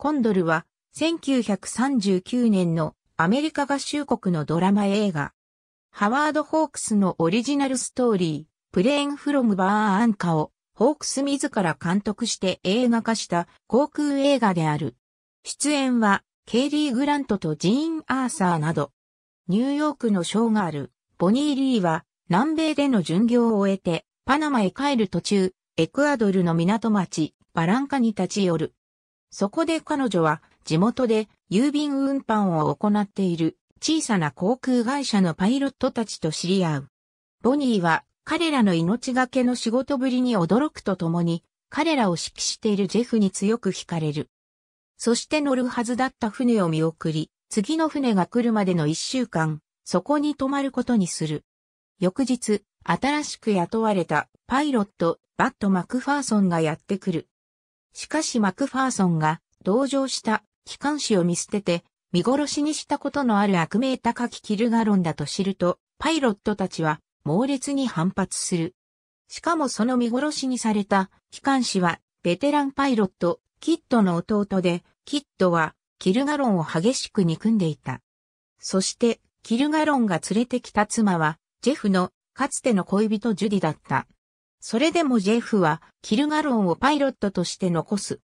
コンドルは1939年のアメリカ合衆国のドラマ映画。ハワード・ホークスのオリジナルストーリー、プレーン・フロム・バー・アンカをホークス自ら監督して映画化した航空映画である。出演はケイリー・グラントとジーン・アーサーなど。ニューヨークのショーがあるボニー・リーは南米での巡業を終えてパナマへ帰る途中、エクアドルの港町バランカに立ち寄る。そこで彼女は地元で郵便運搬を行っている小さな航空会社のパイロットたちと知り合う。ボニーは彼らの命がけの仕事ぶりに驚くとともに、彼らを指揮しているジェフに強く惹かれる。そして乗るはずだった船を見送り、次の船が来るまでの一週間、そこに泊まることにする。翌日、新しく雇われたパイロット、バット・マクファーソンがやってくる。しかしマクファーソンが同情した機関士を見捨てて見殺しにしたことのある悪名高きキルガロンだと知るとパイロットたちは猛烈に反発する。しかもその見殺しにされた機関士はベテランパイロットキッドの弟でキッドはキルガロンを激しく憎んでいた。そしてキルガロンが連れてきた妻はジェフのかつての恋人ジュディだった。それでもジェフはキルガロンをパイロットとして残す。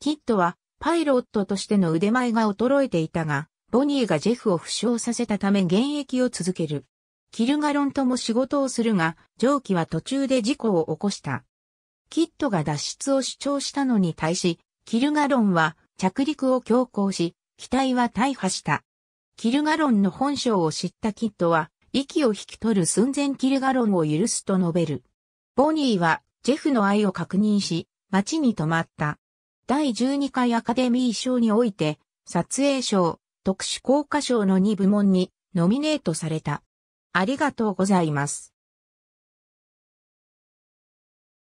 キッドはパイロットとしての腕前が衰えていたが、ボニーがジェフを負傷させたため現役を続ける。キルガロンとも仕事をするが、上記は途中で事故を起こした。キッドが脱出を主張したのに対し、キルガロンは着陸を強行し、機体は大破した。キルガロンの本性を知ったキッドは、息を引き取る寸前キルガロンを許すと述べる。ボニーはジェフの愛を確認し、街に泊まった。第12回アカデミー賞において、撮影賞、特殊効果賞の2部門にノミネートされた。ありがとうございます。